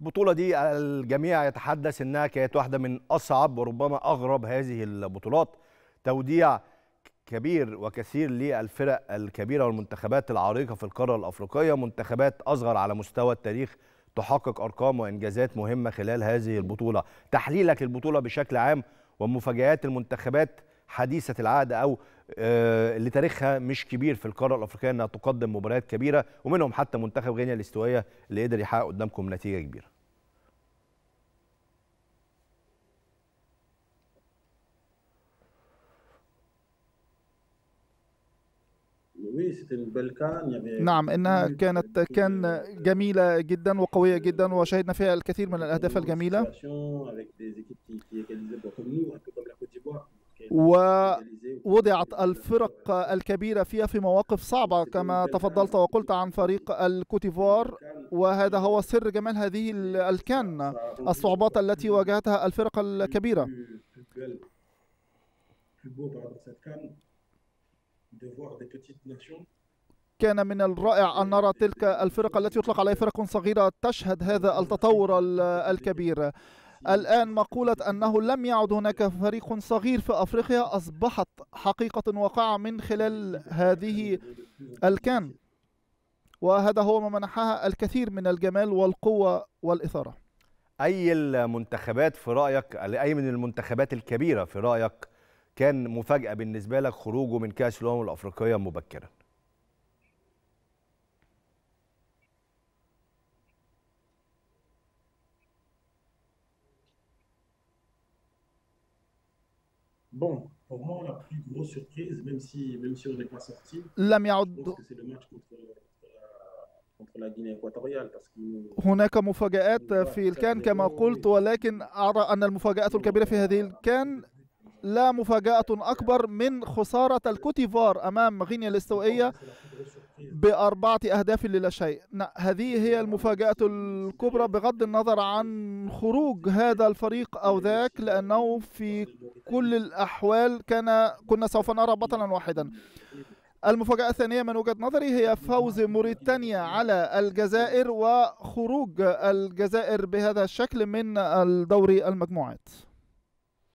البطولة دي الجميع يتحدث انها كانت واحدة من اصعب وربما اغرب هذه البطولات توديع كبير وكثير للفرق الكبيرة والمنتخبات العريقة في القارة الافريقية منتخبات اصغر على مستوى التاريخ تحقق ارقام وانجازات مهمة خلال هذه البطولة تحليلك البطولة بشكل عام ومفاجآت المنتخبات حديثة العقد أو آه، اللي تاريخها مش كبير في القارة الأفريقية أنها تقدم مباريات كبيرة ومنهم حتى منتخب غينيا الاستوائية اللي قدر يحقق قدامكم نتيجة كبيرة يعني نعم انها كانت كان جميله جدا وقويه جدا وشهدنا فيها الكثير من الاهداف الجميله ووضعت الفرق الكبيرة فيها في مواقف صعبة كما تفضلت وقلت عن فريق الكوتيفوار وهذا هو سر جمال هذه الكان الصعوبات التي واجهتها الفرق الكبيرة كان من الرائع أن نرى تلك الفرق التي يطلق عليها فرق صغيرة تشهد هذا التطور الكبير الآن مقولة أنه لم يعد هناك فريق صغير في أفريقيا أصبحت حقيقة واقعة من خلال هذه الكان وهذا هو ما منحها الكثير من الجمال والقوة والإثارة أي المنتخبات في رأيك أي من المنتخبات الكبيرة في رأيك كان مفاجأة بالنسبة لك خروجه من كأس الأمم الأفريقية مبكراً Bon, pour moi, la plus grosse surprise, même si, même si on n'est pas sorti, c'est le match contre, euh, contre هناك مفاجآت في الكان كما قلت ولكن أرى أن المفاجآت الكبيرة في هذه الكان لا مفاجأة أكبر من خسارة الكوتيفار أمام غينيا الاستوائية بأربعة أهداف للا شيء نعم، هذه هي المفاجأة الكبرى بغض النظر عن خروج هذا الفريق أو ذاك لأنه في كل الأحوال كان كنا سوف نرى بطلا واحدا المفاجأة الثانية من وجهة نظري هي فوز موريتانيا على الجزائر وخروج الجزائر بهذا الشكل من الدوري المجموعات